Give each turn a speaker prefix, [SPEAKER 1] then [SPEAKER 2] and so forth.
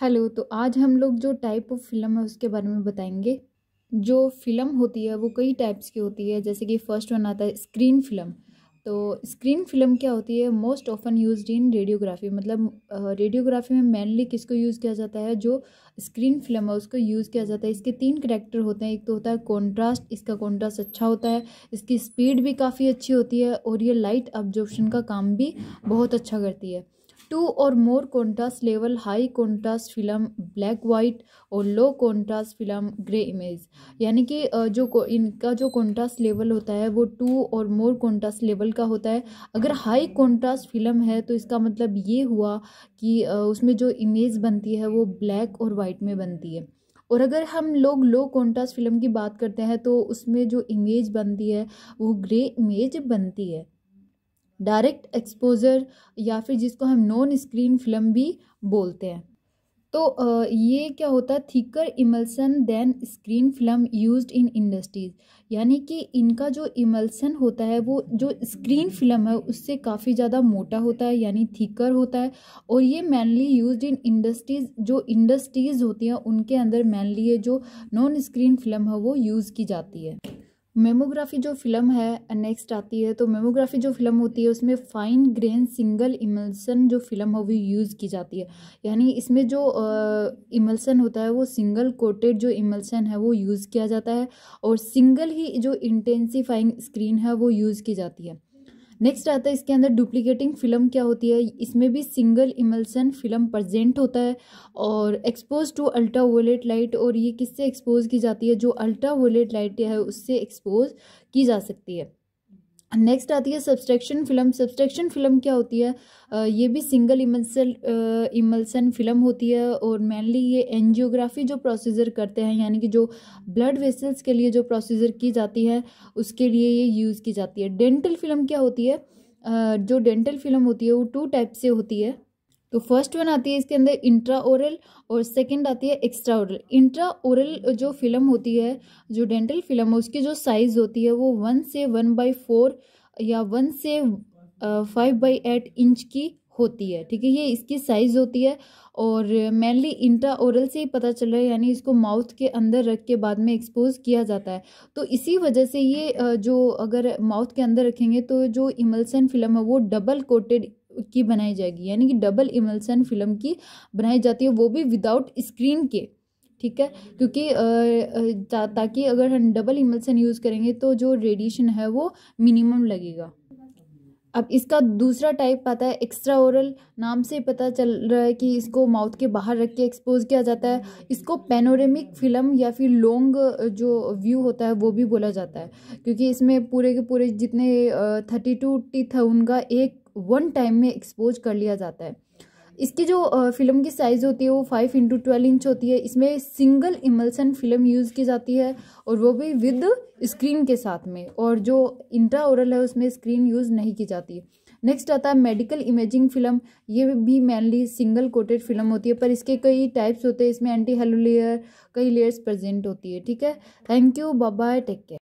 [SPEAKER 1] hello तो आज हम लोग जो टाइप ऑफ फिल्म है उसके बारे में बताएंगे जो फिल्म होती है वो कई टाइप्स की होती है जैसे कि फर्स्ट वन आता है स्क्रीन फिल्म तो स्क्रीन फिल्म क्या होती है most often use in radiography मतलब रेडियोग्राफी में मेनली किसको यूज़ किया जाता है जो स्क्रीन फिल्म है उसको यूज़ किया जाता है इसके तीन करेक्टर होते हैं एक तो होता है कॉन्ट्रास्ट इसका कॉन्ट्रास्ट अच्छा होता है इसकी स्पीड भी काफ़ी अच्छी होती है और ये लाइट ऑब्जॉर्प्शन का काम भी बहुत अच्छा करती है टू और more contrast level high contrast film black white और low contrast film grey image यानी कि जो इनका जो कॉन्ट्रास्ट लेवल होता है वो टू और मोर कॉन्ट्रास्ट लेवल का होता है अगर हाई कॉन्ट्रास्ट फिल्म है तो इसका मतलब ये हुआ कि उसमें जो इमेज बनती है वो ब्लैक और वाइट में बनती है और अगर हम लोग लो कॉन्ट्रास्ट फिल्म की बात करते हैं तो उसमें जो इमेज बनती है वो ग्रे इमेज बनती है डायरेक्ट एक्सपोज़र या फिर जिसको हम नॉन स्क्रीन फिल्म भी बोलते हैं तो ये क्या होता है thicker emulsion than screen film used in industries यानी कि इनका जो इमल्सन होता है वो जो स्क्रीन फिल्म है उससे काफ़ी ज़्यादा मोटा होता है यानी थिकर होता है और ये मैनली यूज्ड इन इंडस्ट्रीज़ जो इंडस्ट्रीज़ होती हैं उनके अंदर मैनली ये जो नॉन स्क्रीन फिल्म है वो यूज़ की जाती है मेमोग्राफी जो फिल्म है नेक्स्ट आती है तो मेमोग्राफी जो फिल्म होती है उसमें फ़ाइन ग्रेन सिंगल इमल्सन जो फिल्म है वो यूज़ की जाती है यानी इसमें जो इमल्सन होता है वो सिंगल कोटेड जो इमल्सन है वो यूज़ किया जाता है और सिंगल ही जो इंटेंसीफाइंग स्क्रीन है वो यूज़ की जाती है नेक्स्ट आता है इसके अंदर डुप्लीकेटिंग फिल्म क्या होती है इसमें भी सिंगल इमल्सन फिल्म प्रजेंट होता है और expose to ultraviolet light और ये किससे एक्सपोज की जाती है जो अल्ट्रा वोलेट लाइट है उससे एक्सपोज की जा सकती है नेक्स्ट आती है सब्सट्रैक्शन फिल्म सब्सट्रैक्शन फिल्म क्या होती है ये भी सिंगल इमल्सल इमल्सन फिल्म होती है और मेनली ये एनजियोग्राफी जो प्रोसीजर करते हैं यानी कि जो ब्लड वेसल्स के लिए जो प्रोसीजर की जाती है उसके लिए ये यूज़ की जाती है डेंटल फिल्म क्या होती है जो डेंटल फिल्म होती है वो टू टाइप से होती है तो फर्स्ट वन आती है इसके अंदर इंट्रा ओरल और सेकेंड आती है एक्स्ट्रा ओरल इंट्रा ओरल जो फिल्म होती है जो डेंटल फिल्म है उसकी जो साइज़ होती है वो वन से वन बाई फोर या वन से फाइव बाई एट इंच की होती है ठीक है ये इसकी साइज़ होती है और मेनली इंट्रा ओरल से ही पता चल रहा है यानी इसको माउथ के अंदर रख के बाद में एक्सपोज किया जाता है तो इसी वजह से ये जो अगर माउथ के अंदर रखेंगे तो जो इमल्सन फिल्म है वो डबल कोटेड की बनाई जाएगी यानी कि डबल इमल्सन फिल्म की बनाई जाती है वो भी विदाउट स्क्रीन के ठीक है क्योंकि ताकि अगर हम डबल इमल्सन यूज़ करेंगे तो जो रेडिएशन है वो मिनिमम लगेगा अब इसका दूसरा टाइप आता है एक्स्ट्रा ओरल नाम से पता चल रहा है कि इसको माउथ के बाहर रख के एक्सपोज किया जाता है इसको पेनोरेमिक फिल्म या फिर लॉन्ग जो व्यू होता है वो भी बोला जाता है क्योंकि इसमें पूरे के पूरे जितने थर्टी टू टी है उनका एक वन टाइम में एक्सपोज कर लिया जाता है इसकी जो फिल्म की साइज़ होती है वो फाइव इंटू ट्वेल्व इंच होती है इसमें सिंगल इमल्सन फिल्म यूज़ की जाती है और वो भी विद स्क्रीन के साथ में और जो इंट्रा ओरल है उसमें स्क्रीन यूज़ नहीं की जाती है नेक्स्ट आता है मेडिकल इमेजिंग फिल्म ये भी मेनली सिंगल कोटेड फिल्म होती है पर इसके कई टाइप्स होते हैं इसमें एंटी हेलो लेयर कई लेयर्स प्रेजेंट होती है ठीक है thank you bye take care